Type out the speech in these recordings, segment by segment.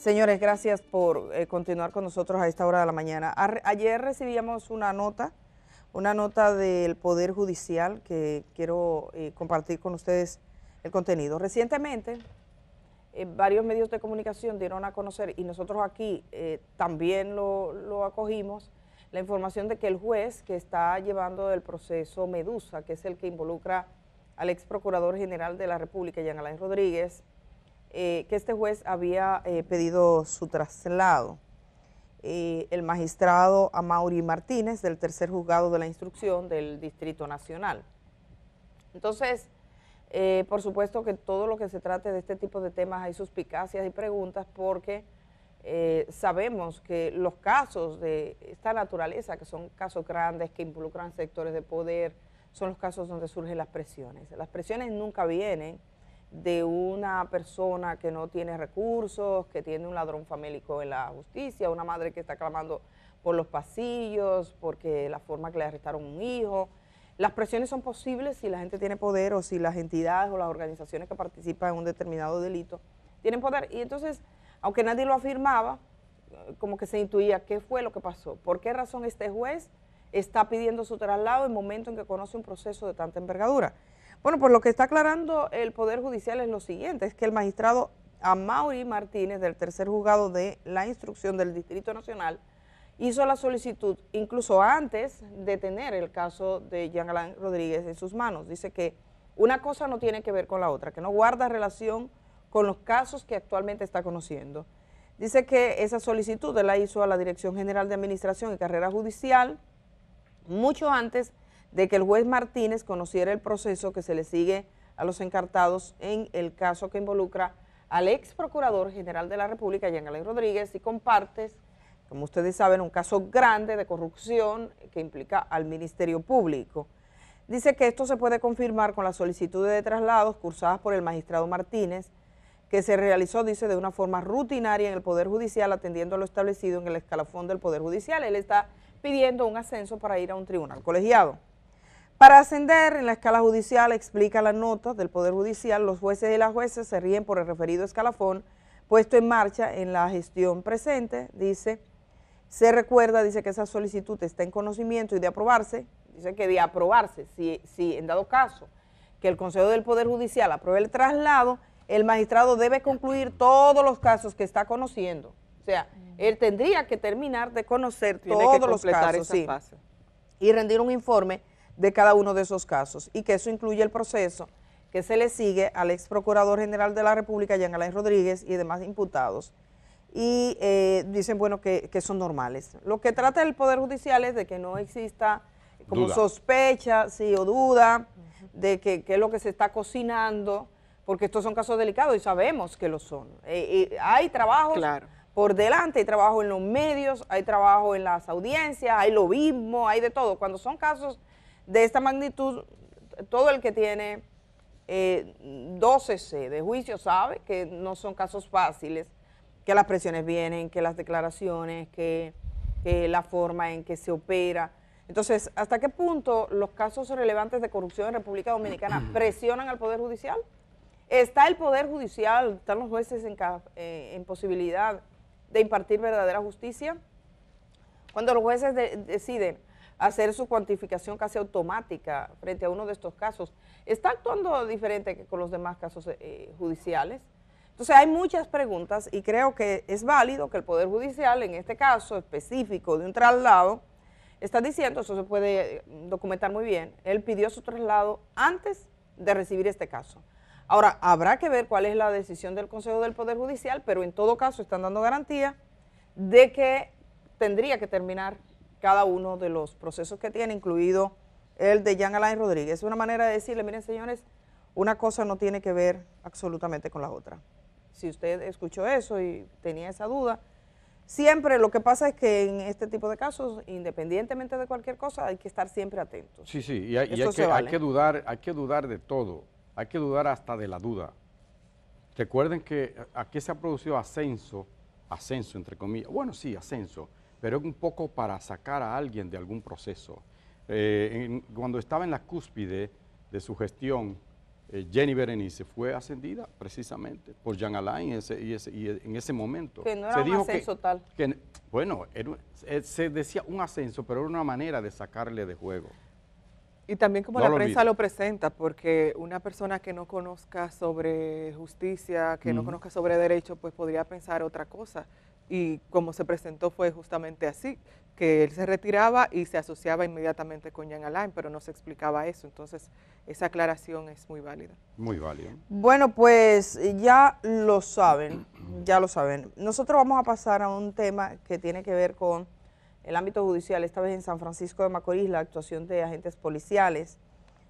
Señores, gracias por eh, continuar con nosotros a esta hora de la mañana. ayer recibíamos una nota, una nota del Poder Judicial que quiero eh, compartir con ustedes el contenido. Recientemente, eh, varios medios de comunicación dieron a conocer, y nosotros aquí también lo, lo acogimos, la información de que el juez que está llevando el proceso Medusa, que es el que involucra al ex procurador general de la República, Jean Alain Rodríguez, eh, que este juez había eh, pedido su traslado. Eh, el magistrado Amaury Martínez del tercer juzgado de la instrucción del Distrito Nacional. Entonces, por supuesto que todo lo que se trate de este tipo de temas hay suspicacias y preguntas porque sabemos que los casos de esta naturaleza, que son casos grandes, que involucran sectores de poder, son los casos donde surgen las presiones. Las presiones nunca vienen de una persona que no tiene recursos, que tiene un ladrón famélico en la justicia, una madre que está clamando por los pasillos, porque la forma que le arrestaron un hijo. Las presiones son posibles si la gente tiene poder o si las entidades o las organizaciones que participan en un determinado delito tienen poder. Y entonces, aunque nadie lo afirmaba, como que se intuía qué fue lo que pasó, por qué razón este juez está pidiendo su traslado en momento en que conoce un proceso de tanta envergadura. Bueno, pues lo que está aclarando el Poder Judicial es lo siguiente, es que el magistrado Amaury Martínez del tercer juzgado de la instrucción del Distrito Nacional hizo la solicitud incluso antes de tener el caso de Jean Alain Rodríguez en sus manos. Dice que una cosa no tiene que ver con la otra, que no guarda relación con los casos que actualmente está conociendo. Dice que esa solicitud la hizo a la Dirección General de Administración y Carrera Judicial mucho antes de de que el juez Martínez conociera el proceso que se le sigue a los encartados en el caso que involucra al ex procurador general de la República, Jean Alain Rodríguez, y compartes, como ustedes saben, un caso grande de corrupción que implica al Ministerio Público. Dice que esto se puede confirmar con las solicitudes de traslados cursadas por el magistrado Martínez, que se realizó, dice, de una forma rutinaria en el Poder Judicial, atendiendo a lo establecido en el escalafón del Poder Judicial. Él está pidiendo un ascenso para ir a un tribunal colegiado. Para ascender en la escala judicial, explica la nota del Poder Judicial, los jueces y las jueces se ríen por el referido escalafón puesto en marcha en la gestión presente, dice, se recuerda, dice que esa solicitud está en conocimiento y de aprobarse, dice que de aprobarse, si, en dado caso que el Consejo del Poder Judicial apruebe el traslado, el magistrado debe concluir todos los casos que está conociendo. O sea, mm. él tendría que terminar de conocer todos los casos y rendir un informe de cada uno de esos casos y que eso incluye el proceso que se le sigue al ex procurador general de la República, Jean Alain Rodríguez, y demás imputados. Y eh, dicen, bueno, que, son normales. Lo que trata el Poder Judicial es de que no exista como sospecha, sí, o duda de que, es lo que se está cocinando, porque estos son casos delicados y sabemos que lo son. Eh, hay trabajos por delante, hay trabajo en los medios, hay trabajo en las audiencias, hay lobismo, hay de todo. Cuando son casos de esta magnitud, todo el que tiene 12C eh, de juicio sabe que no son casos fáciles, que las presiones vienen, que las declaraciones, que, la forma en que se opera. Entonces, ¿hasta qué punto los casos relevantes de corrupción en República Dominicana presionan al Poder Judicial? ¿Está el Poder Judicial, están los jueces en, eh, posibilidad de impartir verdadera justicia? Cuando los jueces deciden hacer su cuantificación casi automática frente a uno de estos casos. Está actuando diferente que con los demás casos eh, judiciales. Entonces hay muchas preguntas y creo que es válido que el Poder Judicial, en este caso específico de un traslado, está diciendo, eso se puede eh, documentar muy bien, él pidió su traslado antes de recibir este caso. Ahora, habrá que ver cuál es la decisión del Consejo del Poder Judicial, pero en todo caso están dando garantía de que tendría que terminar cada uno de los procesos que tiene, incluido el de Jean Alain Rodríguez. Es una manera de decirle, miren señores, una cosa no tiene que ver absolutamente con la otra. Si usted escuchó eso y tenía esa duda, siempre lo que pasa es que en este tipo de casos, independientemente de cualquier cosa, hay que estar siempre atentos. Sí, sí, y, hay, que, que, dudar, hay que dudar de todo, hay que dudar hasta de la duda. Recuerden que eh, aquí se ha producido ascenso, ascenso entre comillas, bueno sí, ascenso, pero es un poco para sacar a alguien de algún proceso. Eh, cuando estaba en la cúspide de su gestión, eh, Jenny Berenice fue ascendida precisamente por Jean Alain en ese, y en ese momento. Que no un ascenso tal. bueno, eh, se decía un ascenso, pero era una manera de sacarle de juego. Y también como la prensa lo presenta, porque una persona que no conozca sobre justicia, que no conozca sobre derecho, pues podría pensar otra cosa y como se presentó fue justamente así, que él se retiraba y se asociaba inmediatamente con Jean Alain, pero no se explicaba eso, entonces esa aclaración es muy válida. Muy válida. Bueno, pues ya lo saben, ya lo saben. Nosotros vamos a pasar a un tema que tiene que ver con el ámbito judicial, esta vez en San Francisco de Macorís, la actuación de agentes policiales.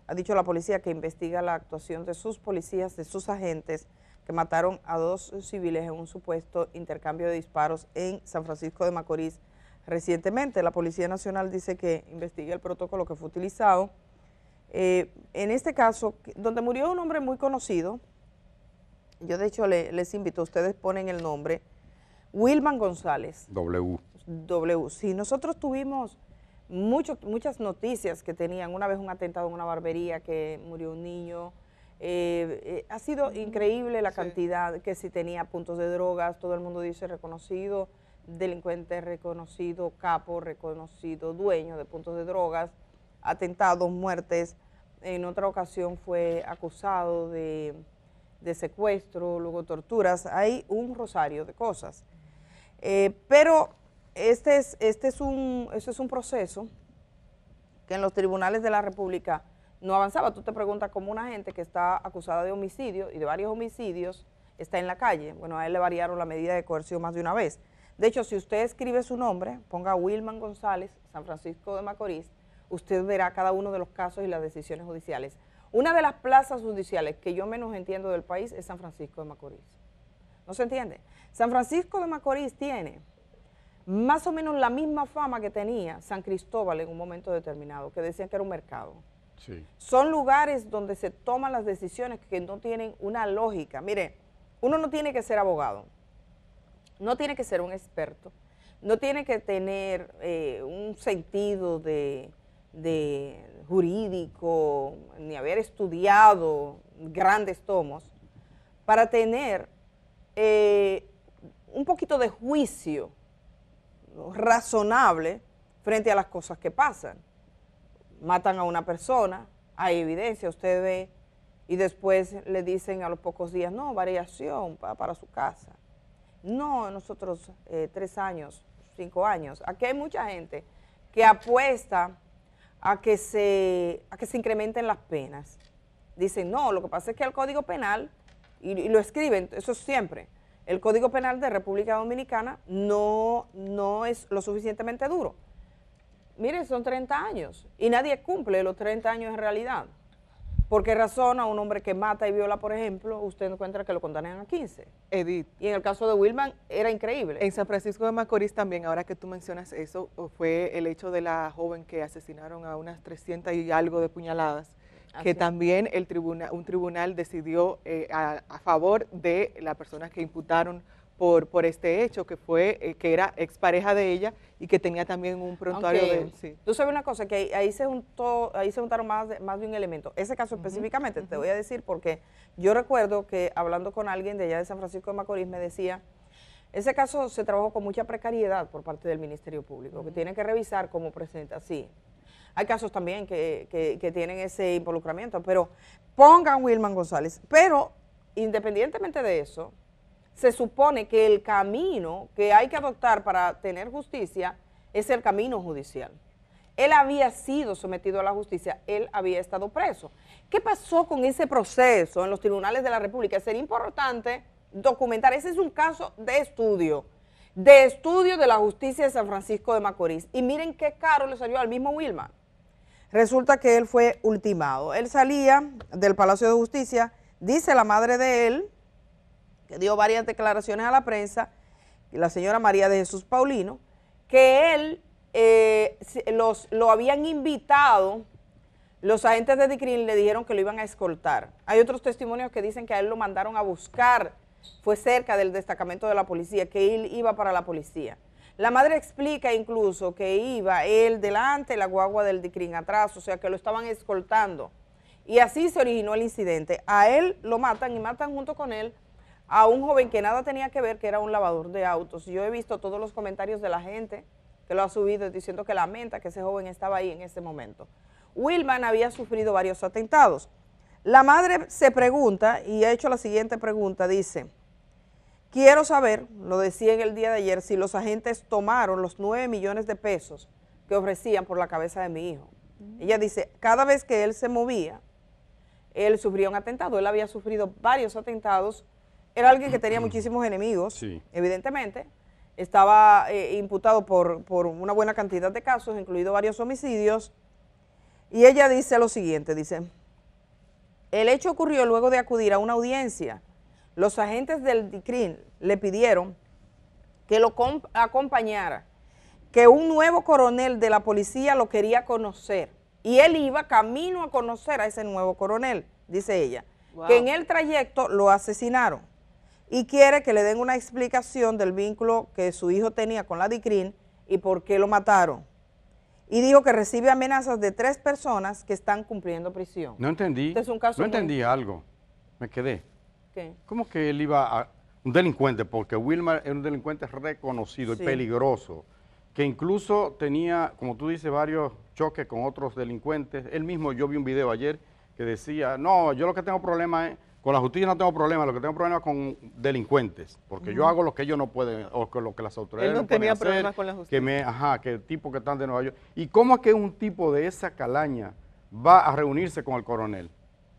Ha dicho la policía que investiga la actuación de sus policías, de sus agentes, que mataron a dos civiles en un supuesto intercambio de disparos en San Francisco de Macorís recientemente. La Policía Nacional dice que investiga el protocolo que fue utilizado. Eh, en este caso, donde murió un hombre muy conocido, yo de hecho les invito, ustedes ponen el nombre, Wilman González. W. W. Sí, nosotros tuvimos mucho, muchas noticias que tenían, una vez un atentado en una barbería que murió un niño, eh, eh, ha sido increíble la cantidad que si tenía puntos de drogas, todo el mundo dice reconocido, delincuente reconocido, capo reconocido, dueño de puntos de drogas, atentados, muertes. En otra ocasión fue acusado de, secuestro, luego torturas. Hay un rosario de cosas. Eh, pero este es, este un, este es un proceso que en los tribunales de la República no avanzaba. Tú te preguntas cómo una gente que está acusada de homicidio y de varios homicidios está en la calle. Bueno, a él le variaron la medida de coerción más de una vez. De hecho, si usted escribe su nombre, ponga Wilman González, San Francisco de Macorís, usted verá cada uno de los casos y las decisiones judiciales. Una de las plazas judiciales que yo menos entiendo del país es San Francisco de Macorís. ¿No se entiende? San Francisco de Macorís tiene más o menos la misma fama que tenía San Cristóbal en un momento determinado, que decían que era un mercado. Son lugares donde se toman las decisiones que no tienen una lógica. Mire, uno no tiene que ser abogado, no tiene que ser un experto, no tiene que tener eh, un sentido de, jurídico, ni haber estudiado grandes tomos, para tener eh, un poquito de juicio razonable frente a las cosas que pasan matan a una persona, hay evidencia, usted ve, y después le dicen a los pocos días, no, variación para, su casa. No, nosotros eh, tres años, cinco años. Aquí hay mucha gente que apuesta a que, se, a que se incrementen las penas. Dicen, no, lo que pasa es que el Código Penal, y, y lo escriben, eso siempre, el Código Penal de República Dominicana no, no es lo suficientemente duro. Mire, son 30 años y nadie cumple los 30 años en realidad. ¿Por qué razón a un hombre que mata y viola, por ejemplo, usted encuentra que lo condenan a 15? Edith. Y en el caso de Wilman era increíble. En San Francisco de Macorís también, ahora que tú mencionas eso, fue el hecho de la joven que asesinaron a unas 300 y algo de puñaladas, que también el tribunal, un tribunal decidió eh, a, favor de la persona que imputaron por, este hecho, que fue eh, que era expareja de ella y que tenía también un prontuario de él. Tú sabes una cosa, que ahí se, juntó, ahí se juntaron más de, más de un elemento. Ese caso específicamente, te voy a decir, porque yo recuerdo que hablando con alguien de allá de San Francisco de Macorís me decía, ese caso se trabajó con mucha precariedad por parte del Ministerio Público, que tiene que revisar como presenta, sí. Hay casos también que, que tienen ese involucramiento, pero pongan Wilman González. Pero independientemente de eso, se supone que el camino que hay que adoptar para tener justicia es el camino judicial. Él había sido sometido a la justicia, él había estado preso. ¿Qué pasó con ese proceso en los tribunales de la República? Sería importante documentar, ese es un caso de estudio, de estudio de la justicia de San Francisco de Macorís. Y miren qué caro le salió al mismo Wilma. Resulta que él fue ultimado. Él salía del Palacio de Justicia, dice la madre de él, que dio varias declaraciones a la prensa, la señora María de Jesús Paulino, que él eh, los, lo habían invitado, los agentes de DICRIN le dijeron que lo iban a escoltar. Hay otros testimonios que dicen que a él lo mandaron a buscar, fue cerca del destacamento de la policía, que él iba para la policía. La madre explica incluso que iba él delante, la guagua del DICRIN atrás, o sea que lo estaban escoltando. Y así se originó el incidente. A él lo matan y matan junto con él a un joven que nada tenía que ver, que era un lavador de autos. Yo he visto todos los comentarios de la gente que lo ha subido diciendo que lamenta que ese joven estaba ahí en ese momento. Wilman había sufrido varios atentados. La madre se pregunta y ha hecho la siguiente pregunta, dice, quiero saber, lo decía en el día de ayer, si los agentes tomaron los 9 millones de pesos que ofrecían por la cabeza de mi hijo. Mm. Ella dice, cada vez que él se movía, él sufría un atentado. Él había sufrido varios atentados era alguien que tenía mm. muchísimos enemigos, evidentemente. Estaba eh, imputado por, una buena cantidad de casos, incluido varios homicidios. Y ella dice lo siguiente, dice, el hecho ocurrió luego de acudir a una audiencia. Los agentes del DICRIN le pidieron que lo acompañara, que un nuevo coronel de la policía lo quería conocer. Y él iba camino a conocer a ese nuevo coronel, dice ella, que en el trayecto lo asesinaron y quiere que le den una explicación del vínculo que su hijo tenía con la DICRIN y por qué lo mataron. Y dijo que recibe amenazas de tres personas que están cumpliendo prisión. No entendí. Este es un caso no entendí algo. Me quedé. ¿Qué? ¿Cómo que él iba a... Un delincuente, porque Wilmar es un delincuente reconocido y peligroso, que incluso tenía, como tú dices, varios choques con otros delincuentes. Él mismo, yo vi un video ayer que decía, no, yo lo que tengo problema es con la justicia no tengo problema, lo que tengo problema es con delincuentes, porque yo hago lo que ellos no pueden, o lo que las autoridades Él no, tenía pueden problemas con la justicia. Que me, ajá, que el tipo que están de Nueva York. ¿Y cómo es que un tipo de esa calaña va a reunirse con el coronel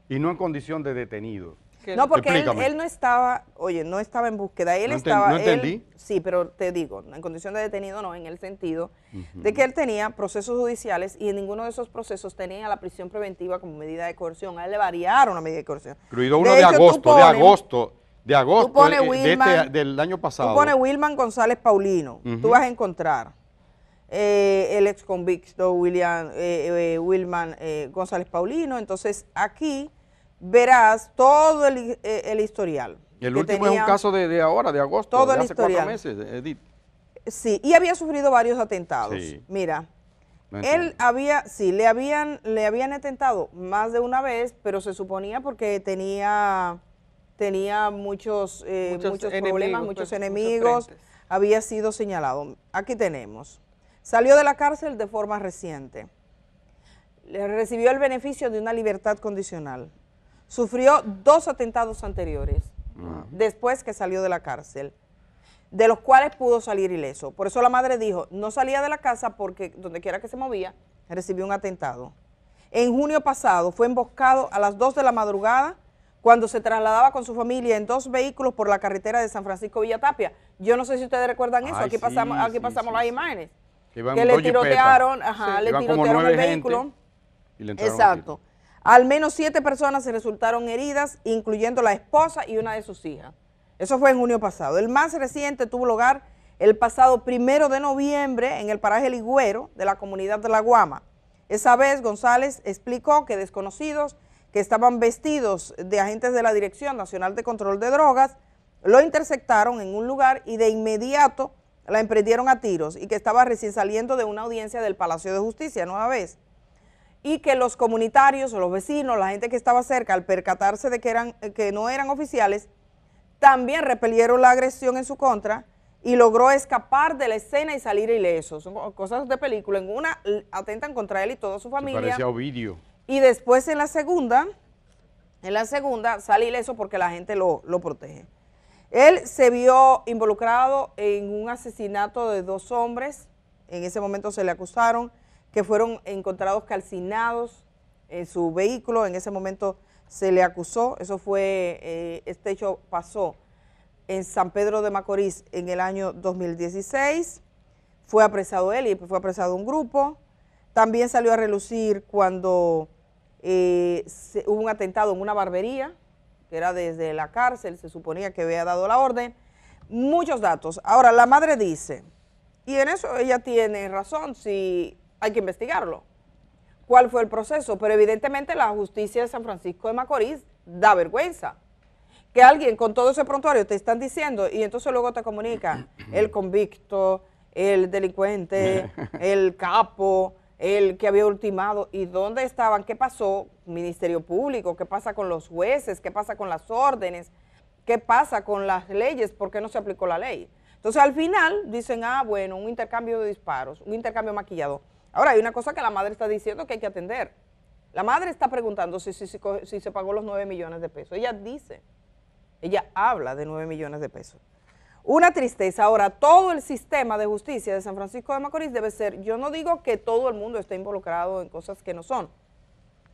y no en condición de detenido? No, porque él, no estaba, oye, no estaba en búsqueda, él estaba... entendí. sí, pero te digo, en condición de detenido no, en el sentido de que él tenía procesos judiciales y en ninguno de esos procesos tenía la prisión preventiva como medida de coerción, a él le variaron la medida de coerción. Incluido uno de, agosto, de agosto, de agosto eh, este del año pasado. Tú pones Wilman González Paulino, tú vas a encontrar eh, el ex convicto William, eh, Wilman González Paulino, entonces aquí verás todo el, eh, historial. el último es un caso de, ahora, de agosto, todo hace el historial. cuatro meses, Edith. Sí, y había sufrido varios atentados. Mira, él había, sí, le habían, le habían atentado más de una vez, pero se suponía porque tenía, tenía muchos, problemas, eh, muchos enemigos, pues, había sido señalado. Aquí tenemos. Salió de la cárcel de forma reciente. Le recibió el beneficio de una libertad condicional sufrió dos atentados anteriores después que salió de la cárcel, de los cuales pudo salir ileso. Por eso la madre dijo, no salía de la casa porque donde quiera que se movía, recibió un atentado. En junio pasado fue emboscado a las 2 de la madrugada cuando se trasladaba con su familia en dos vehículos por la carretera de San Francisco Villatapia. Yo no sé si ustedes recuerdan eso, aquí pasamos, aquí pasamos las imágenes. Que, le tirotearon, ajá, le tirotearon el vehículo. Exacto. Al menos siete personas se resultaron heridas, incluyendo la esposa y una de sus hijas. Eso fue en junio pasado. El más reciente tuvo lugar el pasado primero de noviembre en el paraje Ligüero de la comunidad de La Guama. Esa vez González explicó que desconocidos que estaban vestidos de agentes de la Dirección Nacional de Control de Drogas lo interceptaron en un lugar y de inmediato la emprendieron a tiros y que estaba recién saliendo de una audiencia del Palacio de Justicia, nueva vez y que los comunitarios, o los vecinos, la gente que estaba cerca, al percatarse de que, eran, que no eran oficiales, también repelieron la agresión en su contra y logró escapar de la escena y salir ileso. Son cosas de película. En una atentan contra él y toda su familia. Y después en la segunda, en la segunda sale ileso porque la gente lo, lo protege. Él se vio involucrado en un asesinato de dos hombres. En ese momento se le acusaron que fueron encontrados calcinados en su vehículo, en ese momento se le acusó, eso fue, eh, este hecho pasó en San Pedro de Macorís en el año 2016, fue apresado él y fue apresado un grupo, también salió a relucir cuando eh, hubo un atentado en una barbería, que era desde la cárcel, se suponía que había dado la orden, muchos datos. Ahora, la madre dice, y en eso ella tiene razón, si hay que investigarlo. ¿Cuál fue el proceso? Pero evidentemente la justicia de San Francisco de Macorís da vergüenza. Que alguien con todo ese prontuario te están diciendo y entonces luego te comunica el convicto, el delincuente, el capo, el que había ultimado y dónde estaban, qué pasó, Ministerio Público, qué pasa con los jueces, qué pasa con las órdenes, qué pasa con las leyes, por qué no se aplicó la ley. Entonces al final dicen, ah, bueno, un intercambio de disparos, un intercambio maquillado. Ahora, hay una cosa que la madre está diciendo que hay que atender. La madre está preguntando si, se pagó los 9 millones de pesos. Ella dice, ella habla de 9 millones de pesos. Una tristeza. Ahora, todo el sistema de justicia de San Francisco de Macorís debe ser, yo no digo que todo el mundo esté involucrado en cosas que no son,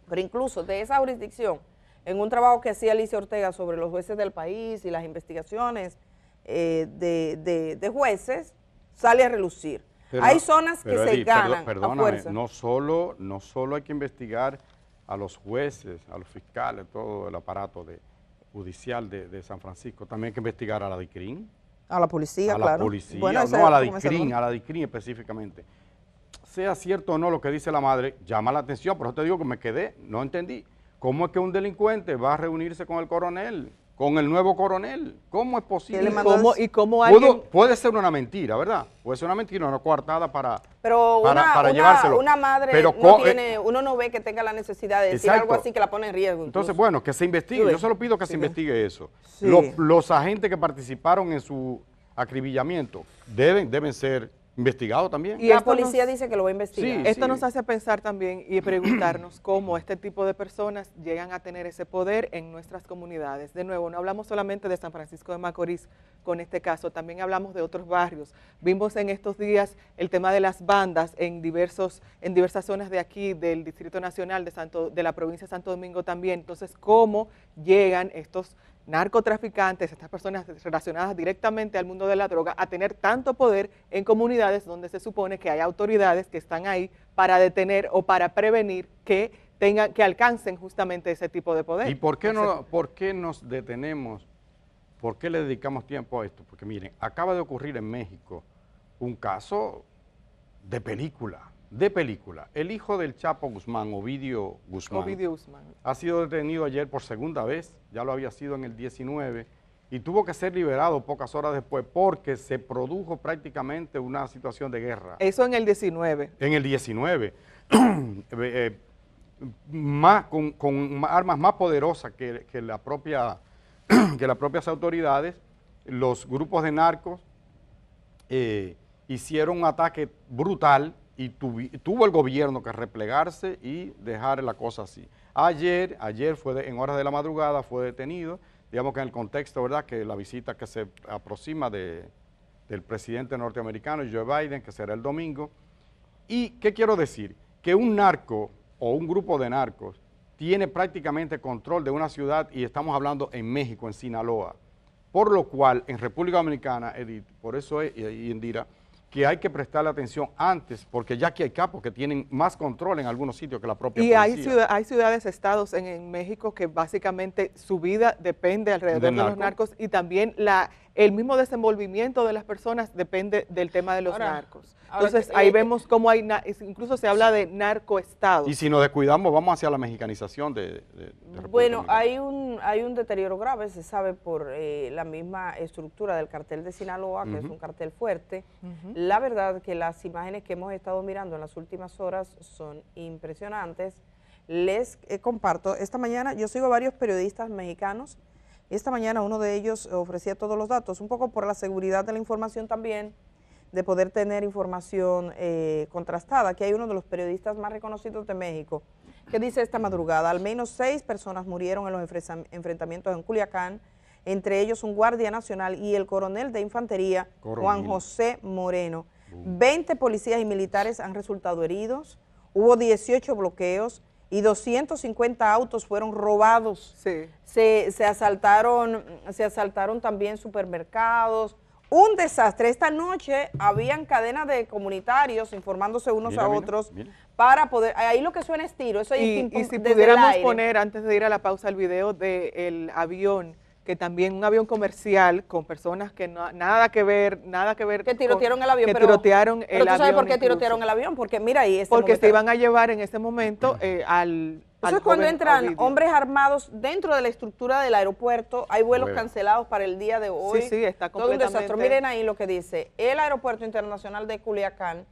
pero incluso de esa jurisdicción, en un trabajo que hacía Alicia Ortega sobre los jueces del país y las investigaciones eh, de jueces, sale a relucir hay zonas que se ganan No solo, no solo hay que investigar a los jueces, a los fiscales, todo el aparato de, judicial de, San Francisco, también hay que investigar a la DICRIN. A la policía, a claro. A la policía, no, a la DICRIN, a la DICRIN específicamente. Sea cierto o no lo que dice la madre, llama la atención, Pero eso te digo que me quedé, no entendí. ¿Cómo es que un delincuente va a reunirse con el coronel? con el nuevo coronel. ¿Cómo es posible? cómo, y cómo puede ser una mentira, ¿verdad? Puede ser una mentira, una coartada para, pero para, una, una, madre no eh, tiene, uno no ve que tenga la necesidad de decir algo así que la pone en riesgo. Entonces, bueno, que se investigue. Yo solo pido que se investigue eso. Los, los agentes que participaron en su acribillamiento deben, deben ser Investigado también. Y la policía dice que lo va a investigar. esto nos hace pensar también y preguntarnos cómo este tipo de personas llegan a tener ese poder en nuestras comunidades. De nuevo, no hablamos solamente de San Francisco de Macorís con este caso, también hablamos de otros barrios. Vimos en estos días el tema de las bandas en, diversos, en diversas zonas de aquí, del Distrito Nacional, de, Santo, de la provincia de Santo Domingo también. Entonces, cómo llegan estos narcotraficantes, estas personas relacionadas directamente al mundo de la droga, a tener tanto poder en comunidades donde se supone que hay autoridades que están ahí para detener o para prevenir que tengan, que alcancen justamente ese tipo de poder. ¿Y por qué, no, por qué nos detenemos? ¿Por qué le dedicamos tiempo a esto? Porque miren, acaba de ocurrir en México un caso de película, de película. El hijo del Chapo Guzmán, Ovidio Guzmán, ha sido detenido ayer por segunda vez, ya lo había sido en el 19, y tuvo que ser liberado pocas horas después porque se produjo prácticamente una situación de guerra. Eso en el 19. En el 19. Eh, eh, más, con, armas más poderosas que, la propia, que las propias autoridades, los grupos de narcos eh, hicieron un ataque brutal y tuvo el gobierno que replegarse y dejar la cosa así. Ayer, ayer fue en horas de la madrugada, fue detenido, digamos que en el contexto, ¿verdad?, que la visita que se aproxima del presidente norteamericano Joe Biden, que será el domingo. ¿Y qué quiero decir? Que un narco o un grupo de narcos tiene prácticamente control de una ciudad y estamos hablando en México, en Sinaloa. Por lo cual, en República Dominicana, Edith, por eso es, y Indira, que hay que prestarle atención antes, porque ya que hay capos que tienen más control en algunos sitios que la propia y policía. Y hay, ciudades, estados en, México que básicamente su vida depende alrededor de los narcos y también la el mismo desenvolvimiento de las personas depende del tema de los narcos. Entonces ahí eh, vemos eh, cómo hay, incluso se habla de narcoestado. Y si nos descuidamos, vamos hacia la mexicanización de... bueno, hay un, hay un deterioro grave, se sabe por eh, la misma estructura del cartel de Sinaloa, que es un cartel fuerte. La verdad que las imágenes que hemos estado mirando en las últimas horas son impresionantes. Les comparto, esta mañana yo sigo a varios periodistas mexicanos esta mañana uno de ellos ofrecía todos los datos, un poco por la seguridad de la información también, de poder tener información eh, contrastada. Aquí hay uno de los periodistas más reconocidos de México, que dice esta madrugada, al menos seis personas murieron en los enfrentamientos en Culiacán, entre ellos un guardia nacional y el coronel de infantería, Juan José Moreno. Veinte policías y militares han resultado heridos, hubo 18 bloqueos, y 250 autos fueron robados. Se, se, asaltaron, se asaltaron también supermercados. Un desastre. Esta noche habían cadenas de comunitarios informándose unos a otros para poder. Ahí lo que suena es tiro. Eso y, y si pudiéramos poner, antes de ir a la pausa, el video del avión que también un avión comercial con personas que no, nada que ver, nada que ver. Que tirotearon el avión. Que pero, tirotearon pero el ¿tú sabes por qué tirotearon el avión? Porque mira ahí. Este Porque se iban a llevar en ese momento eh, al. Entonces, cuando entran hombres armados dentro de la estructura del aeropuerto, hay vuelos cancelados para el día de hoy. Sí, sí, está completamente. Todo un desastre. Miren ahí lo que dice. El aeropuerto internacional de Culiacán,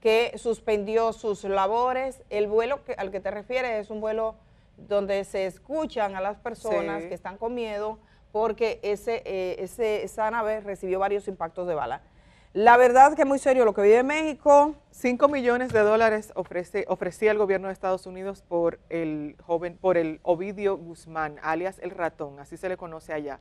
que suspendió sus labores, el vuelo al que te refieres es un vuelo donde se escuchan a las personas que están con miedo porque ese, eh, ese, esa nave recibió varios impactos de bala. La verdad que es muy serio lo que vive México. Cinco millones de dólares ofrece, ofrecía el gobierno de Estados Unidos por el joven, por el Ovidio Guzmán, alias el ratón, así se le conoce allá,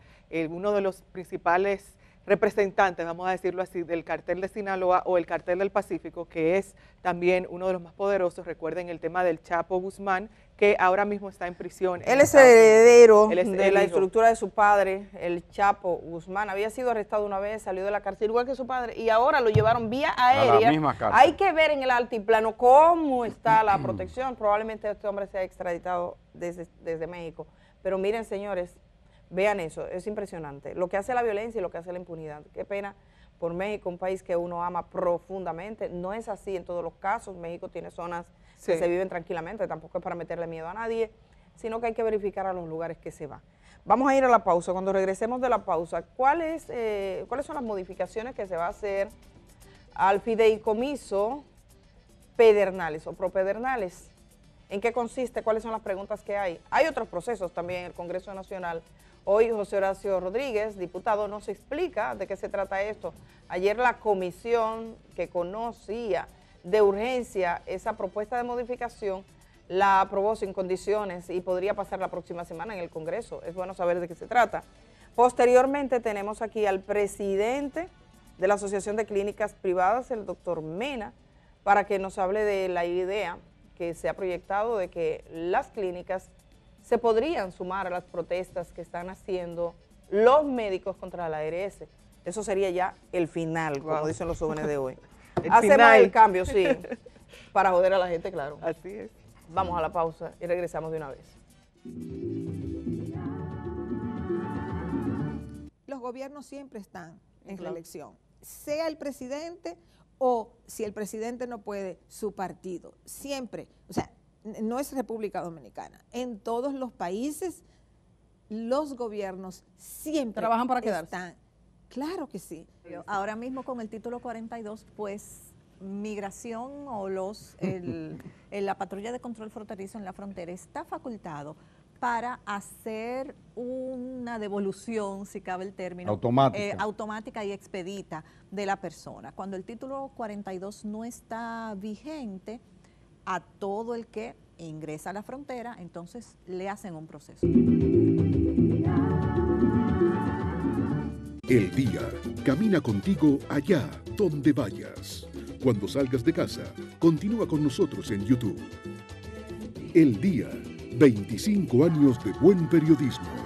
uno de los principales representantes, vamos a decirlo así, del cartel de Sinaloa o el cartel del Pacífico, que es también uno de los más poderosos. Recuerden el tema del Chapo Guzmán, que ahora mismo está en prisión. Él es heredero de la estructura de su padre, el Chapo Guzmán. Había sido arrestado una vez, salió de la cárcel igual que su padre, y ahora lo llevaron vía aérea. Hay que ver en el altiplano cómo está la protección. Probablemente este hombre sea extraditado desde, desde México. Pero miren, señores, Vean eso, es impresionante. Lo que hace la violencia y lo que hace la impunidad. Qué pena por México, un país que uno ama profundamente. No es así en todos los casos. México tiene zonas que se viven tranquilamente, tampoco es para meterle miedo a nadie, sino que hay que verificar a los lugares que se va. Vamos a ir a la pausa. Cuando regresemos de la pausa, ¿cuál eh, ¿cuáles son las modificaciones que se va a hacer al fideicomiso Pedernales o Propedernales? ¿En qué consiste? ¿Cuáles son las preguntas que hay? Hay otros procesos también en el Congreso Nacional Hoy José Horacio Rodríguez, diputado, nos explica de qué se trata esto. Ayer la comisión que conocía de urgencia esa propuesta de modificación la aprobó sin condiciones y podría pasar la próxima semana en el Congreso. Es bueno saber de qué se trata. Posteriormente tenemos aquí al presidente de la Asociación de Clínicas Privadas, el doctor Mena, para que nos hable de la idea que se ha proyectado de que las clínicas se podrían sumar a las protestas que están haciendo los médicos contra la ARS. Eso sería ya el final, como dicen los jóvenes de hoy. Hacemos final. el cambio, sí, para joder a la gente, claro. Así es. Vamos a la pausa y regresamos de una vez. Los gobiernos siempre están en la elección, sea el presidente o si el presidente no puede, su partido. Siempre. O sea, no es República Dominicana, en todos los países los gobiernos siempre trabajan para quedarse. Están, claro que sí. Ahora mismo con el título 42, pues migración o los el, la patrulla de control fronterizo en la frontera está facultado para hacer una devolución, si cabe el término, automática. Eh, automática. y expedita de la persona. Cuando el título 42 no está vigente, a todo el que ingresa a la frontera, entonces le hacen un proceso. El día camina contigo allá donde vayas. Cuando salgas de casa, continúa con nosotros en YouTube. El día, 25 años de buen periodismo.